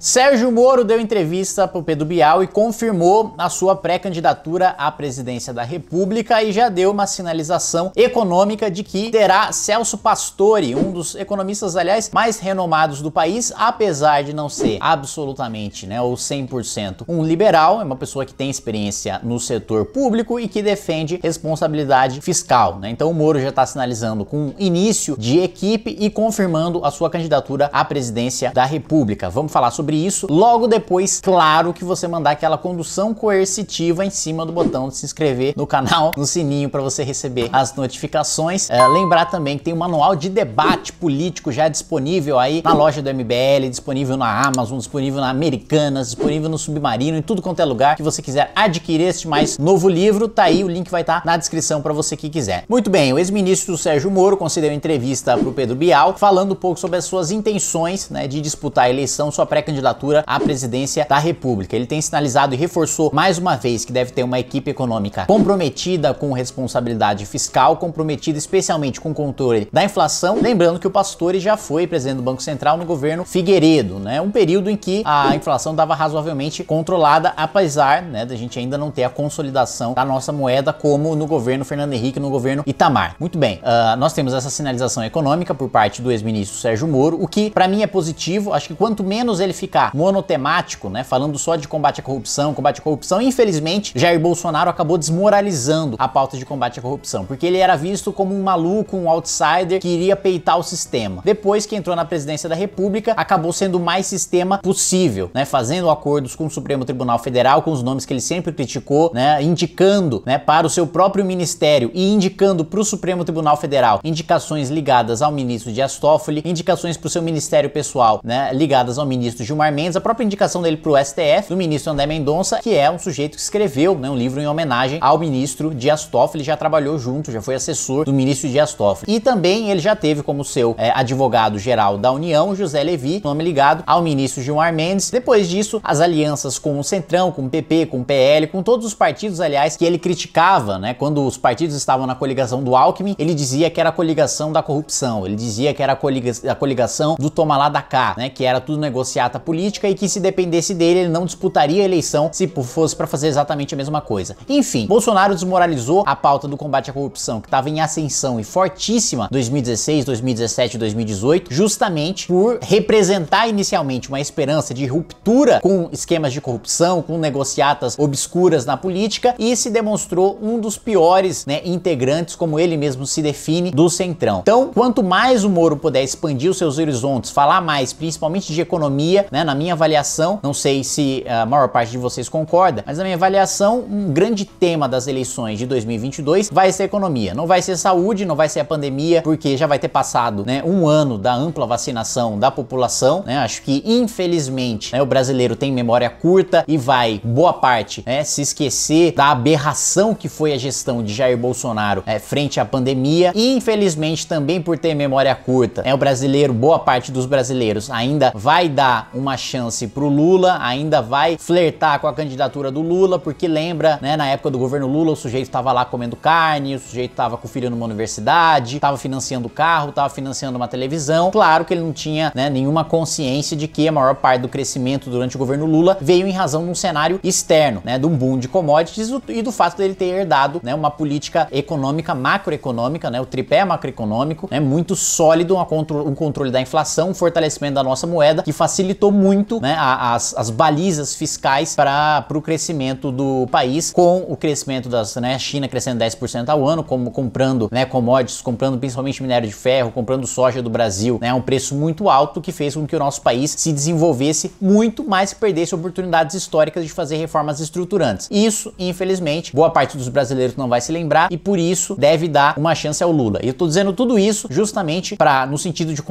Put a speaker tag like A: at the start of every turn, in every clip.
A: Sérgio Moro deu entrevista para o Pedro Bial e confirmou a sua pré-candidatura à presidência da República e já deu uma sinalização econômica de que terá Celso Pastore, um dos economistas, aliás, mais renomados do país, apesar de não ser absolutamente, né, ou 100% um liberal, é uma pessoa que tem experiência no setor público e que defende responsabilidade fiscal, né? Então o Moro já está sinalizando com início de equipe e confirmando a sua candidatura à presidência da República. Vamos falar sobre sobre isso logo depois, claro, que você mandar aquela condução coercitiva em cima do botão de se inscrever no canal, no sininho para você receber as notificações. É, lembrar também que tem um manual de debate político já disponível aí na loja do MBL, disponível na Amazon, disponível na Americanas, disponível no Submarino, em tudo quanto é lugar que você quiser adquirir este mais novo livro, tá aí, o link vai estar tá na descrição para você que quiser. Muito bem, o ex-ministro Sérgio Moro concedeu entrevista para o Pedro Bial, falando um pouco sobre as suas intenções né, de disputar a eleição, sua pré-candidatura candidatura à presidência da República. Ele tem sinalizado e reforçou mais uma vez que deve ter uma equipe econômica comprometida com responsabilidade fiscal, comprometida especialmente com o controle da inflação. Lembrando que o Pastore já foi presidente do Banco Central no governo Figueiredo, né? Um período em que a inflação estava razoavelmente controlada, apesar né, da gente ainda não ter a consolidação da nossa moeda como no governo Fernando Henrique, no governo Itamar. Muito bem, uh, nós temos essa sinalização econômica por parte do ex-ministro Sérgio Moro, o que para mim é positivo. Acho que quanto menos ele fica ficar monotemático, né, falando só de combate à corrupção, combate à corrupção, infelizmente Jair Bolsonaro acabou desmoralizando a pauta de combate à corrupção, porque ele era visto como um maluco, um outsider que iria peitar o sistema. Depois que entrou na presidência da República, acabou sendo o mais sistema possível, né, fazendo acordos com o Supremo Tribunal Federal, com os nomes que ele sempre criticou, né, indicando, né, para o seu próprio ministério e indicando para o Supremo Tribunal Federal indicações ligadas ao ministro Dias Toffoli, indicações para o seu ministério pessoal, né, ligadas ao ministro Gilmar Gilmar Mendes, a própria indicação dele para o STF, do ministro André Mendonça, que é um sujeito que escreveu né, um livro em homenagem ao ministro Dias Toffoli, já trabalhou junto, já foi assessor do ministro Dias Toffoli. E também ele já teve como seu é, advogado-geral da União, José Levi, nome ligado ao ministro Gilmar Mendes. Depois disso, as alianças com o Centrão, com o PP, com o PL, com todos os partidos, aliás, que ele criticava, né? Quando os partidos estavam na coligação do Alckmin, ele dizia que era a coligação da corrupção, ele dizia que era a, coligação do toma lá da cá, né? Que era tudo negociado política e que se dependesse dele ele não disputaria a eleição se fosse para fazer exatamente a mesma coisa. Enfim, Bolsonaro desmoralizou a pauta do combate à corrupção que estava em ascensão e fortíssima 2016, 2017, 2018, justamente por representar inicialmente uma esperança de ruptura com esquemas de corrupção, com negociatas obscuras na política e se demonstrou um dos piores né, integrantes, como ele mesmo se define, do Centrão. Então, quanto mais o Moro puder expandir os seus horizontes, falar mais, principalmente de economia, né? Na minha avaliação, não sei se eh, a maior parte de vocês concorda, mas na minha avaliação, um grande tema das eleições de 2022 vai ser economia. Não vai ser saúde, não vai ser a pandemia, porque já vai ter passado, né, um ano da ampla vacinação da população, né? Acho que infelizmente, né, o brasileiro tem memória curta e vai boa parte, né, se esquecer da aberração que foi a gestão de Jair Bolsonaro é, frente à pandemia e infelizmente também por ter memória curta, né, o brasileiro, boa parte dos brasileiros ainda vai dar uma chance pro Lula, ainda vai flertar com a candidatura do Lula, porque lembra, né, na época do governo Lula, o sujeito estava lá comendo carne, o sujeito estava com filho numa universidade, estava financiando carro, estava financiando uma televisão. Claro que ele não tinha né, nenhuma consciência de que a maior parte do crescimento durante o governo Lula veio em razão de um cenário externo, né, de um boom de commodities e do fato dele ter herdado né, uma política econômica, macroeconômica, né, o tripé macroeconômico, né, muito sólido, um controle da inflação, um fortalecimento da nossa moeda, que facilitou muito né, as, as balizas fiscais para o crescimento do país, com o crescimento da né, China crescendo 10% ao ano, como comprando né, commodities, comprando principalmente minério de ferro, comprando soja do Brasil, né, um preço muito alto que fez com que o nosso país se desenvolvesse muito, mas perdesse oportunidades históricas de fazer reformas estruturantes. Isso, infelizmente, boa parte dos brasileiros não vai se lembrar e por isso deve dar uma chance ao Lula. E eu estou dizendo tudo isso justamente para no sentido de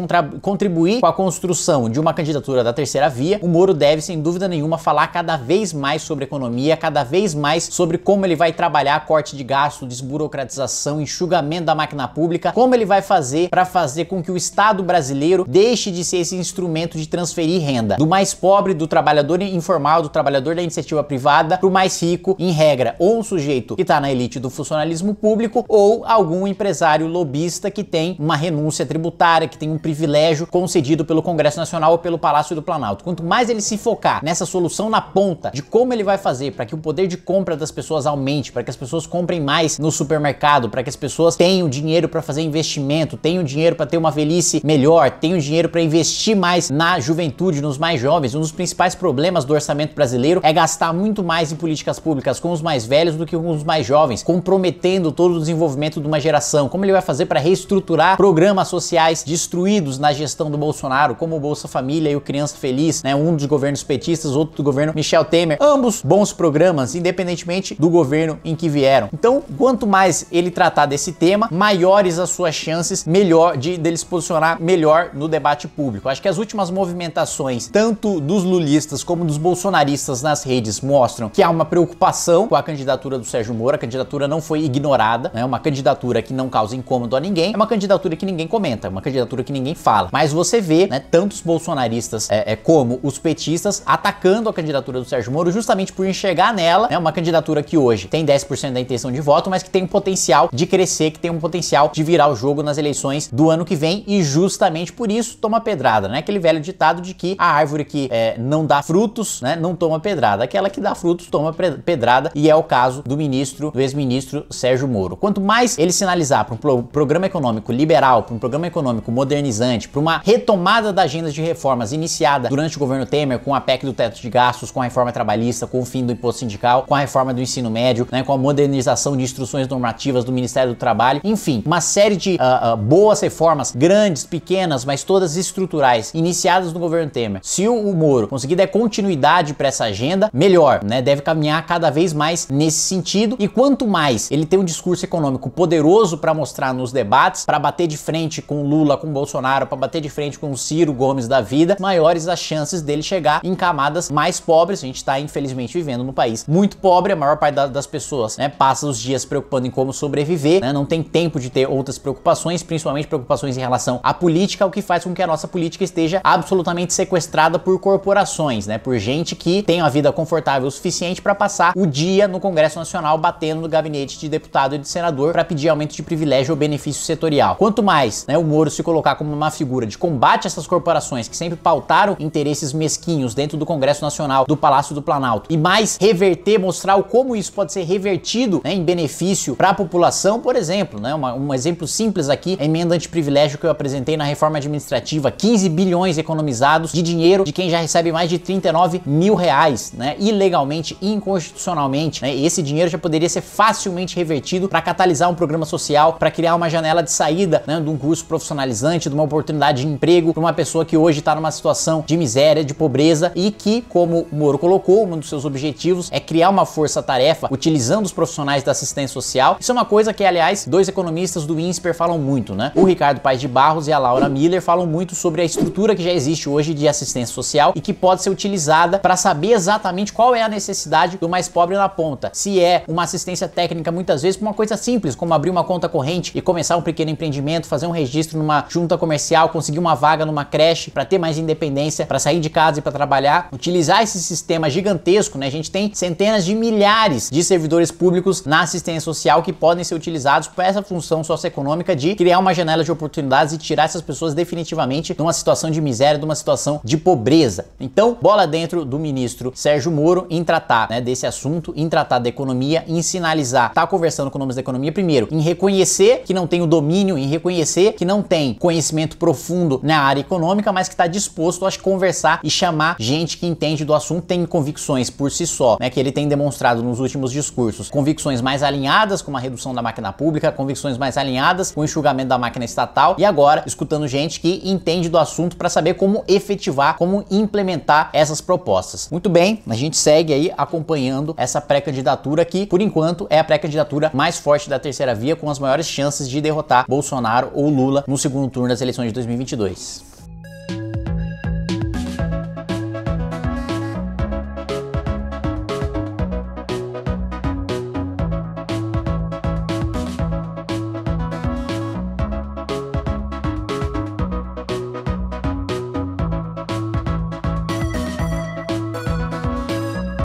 A: contribuir com a construção de uma candidatura da terceira terceira via, o Moro deve, sem dúvida nenhuma, falar cada vez mais sobre economia, cada vez mais sobre como ele vai trabalhar corte de gasto, desburocratização, enxugamento da máquina pública, como ele vai fazer para fazer com que o Estado brasileiro deixe de ser esse instrumento de transferir renda do mais pobre, do trabalhador informal, do trabalhador da iniciativa privada, para o mais rico, em regra, ou um sujeito que está na elite do funcionalismo público ou algum empresário lobista que tem uma renúncia tributária, que tem um privilégio concedido pelo Congresso Nacional ou pelo Palácio do Planalto Planalto. Quanto mais ele se focar nessa solução na ponta de como ele vai fazer para que o poder de compra das pessoas aumente, para que as pessoas comprem mais no supermercado, para que as pessoas tenham dinheiro para fazer investimento, tenham dinheiro para ter uma velhice melhor, tenham dinheiro para investir mais na juventude, nos mais jovens. Um dos principais problemas do orçamento brasileiro é gastar muito mais em políticas públicas com os mais velhos do que com os mais jovens, comprometendo todo o desenvolvimento de uma geração. Como ele vai fazer para reestruturar programas sociais destruídos na gestão do Bolsonaro, como o Bolsa Família e o Criança Feliz? Feliz, né? Um dos governos petistas, outro do governo Michel Temer. Ambos bons programas, independentemente do governo em que vieram. Então, quanto mais ele tratar desse tema, maiores as suas chances melhor de dele se posicionar melhor no debate público. Acho que as últimas movimentações, tanto dos lulistas como dos bolsonaristas nas redes, mostram que há uma preocupação com a candidatura do Sérgio Moro. A candidatura não foi ignorada, é né? uma candidatura que não causa incômodo a ninguém, é uma candidatura que ninguém comenta, é uma candidatura que ninguém fala. Mas você vê, né, tantos bolsonaristas é, é, como os petistas atacando a candidatura do Sérgio Moro justamente por enxergar nela né, uma candidatura que hoje tem 10% da intenção de voto, mas que tem um potencial de crescer, que tem um potencial de virar o jogo nas eleições do ano que vem e justamente por isso toma pedrada, né? Aquele velho ditado de que a árvore que é, não dá frutos, né, não toma pedrada, aquela que dá frutos toma pedrada e é o caso do ministro, do ex-ministro Sérgio Moro. Quanto mais ele sinalizar para um pro programa econômico liberal, para um programa econômico modernizante, para uma retomada da agenda de reformas iniciada durante o governo Temer com a PEC do teto de gastos, com a reforma trabalhista, com o fim do imposto sindical, com a reforma do ensino médio, né, com a modernização de instruções normativas do Ministério do Trabalho, enfim, uma série de uh, uh, boas reformas, grandes, pequenas, mas todas estruturais, iniciadas no governo Temer. Se o, o Moro conseguir dar continuidade para essa agenda, melhor, né? Deve caminhar cada vez mais nesse sentido e quanto mais ele tem um discurso econômico poderoso para mostrar nos debates, para bater de frente com Lula, com Bolsonaro, para bater de frente com Ciro Gomes da vida, maiores as chances dele chegar em camadas mais pobres. A gente está infelizmente vivendo num país muito pobre, a maior parte da, das pessoas né, passa os dias preocupando em como sobreviver, né, não tem tempo de ter outras preocupações, principalmente preocupações em relação à política, o que faz com que a nossa política esteja absolutamente sequestrada por corporações, né, por gente que tem uma vida confortável o suficiente para passar o dia no Congresso Nacional batendo no gabinete de deputado e de senador para pedir aumento de privilégio ou benefício setorial. Quanto mais né, o Moro se colocar como uma figura de combate a essas corporações que sempre pautaram interesses mesquinhos dentro do Congresso Nacional, do Palácio do Planalto. E mais reverter, mostrar como isso pode ser revertido né, em benefício para a população, por exemplo. Né, uma, um exemplo simples aqui, a emenda antiprivilégio que eu apresentei na reforma administrativa, 15 bilhões economizados de dinheiro de quem já recebe mais de 39 mil reais, né, ilegalmente inconstitucionalmente. Né, esse dinheiro já poderia ser facilmente revertido para catalisar um programa social, para criar uma janela de saída né, de um curso profissionalizante, de uma oportunidade de emprego para uma pessoa que hoje está numa situação de miséria, de pobreza e que, como o Moro colocou, um dos seus objetivos é criar uma força-tarefa utilizando os profissionais da assistência social. Isso é uma coisa que, aliás, dois economistas do INSPER falam muito, né? O Ricardo Paes de Barros e a Laura Miller falam muito sobre a estrutura que já existe hoje de assistência social e que pode ser utilizada para saber exatamente qual é a necessidade do mais pobre na ponta. Se é uma assistência técnica, muitas vezes, para uma coisa simples, como abrir uma conta corrente e começar um pequeno empreendimento, fazer um registro numa junta comercial, conseguir uma vaga numa creche para ter mais independência para sair de casa e para trabalhar, utilizar esse sistema gigantesco, né? A gente tem centenas de milhares de servidores públicos na assistência social que podem ser utilizados para essa função socioeconômica de criar uma janela de oportunidades e tirar essas pessoas definitivamente de uma situação de miséria, de uma situação de pobreza. Então, bola dentro do ministro Sérgio Moro em tratar né, desse assunto, em tratar da economia, em sinalizar, tá conversando com nomes da economia primeiro, em reconhecer que não tem o domínio, em reconhecer que não tem conhecimento profundo na área econômica, mas que está disposto a conversar e chamar gente que entende do assunto, tem convicções por si só, né, que ele tem demonstrado nos últimos discursos, convicções mais alinhadas com uma redução da máquina pública, convicções mais alinhadas com o enxugamento da máquina estatal e agora escutando gente que entende do assunto para saber como efetivar, como implementar essas propostas. Muito bem, a gente segue aí acompanhando essa pré-candidatura que, por enquanto, é a pré-candidatura mais forte da terceira via com as maiores chances de derrotar Bolsonaro ou Lula no segundo turno das eleições de 2022.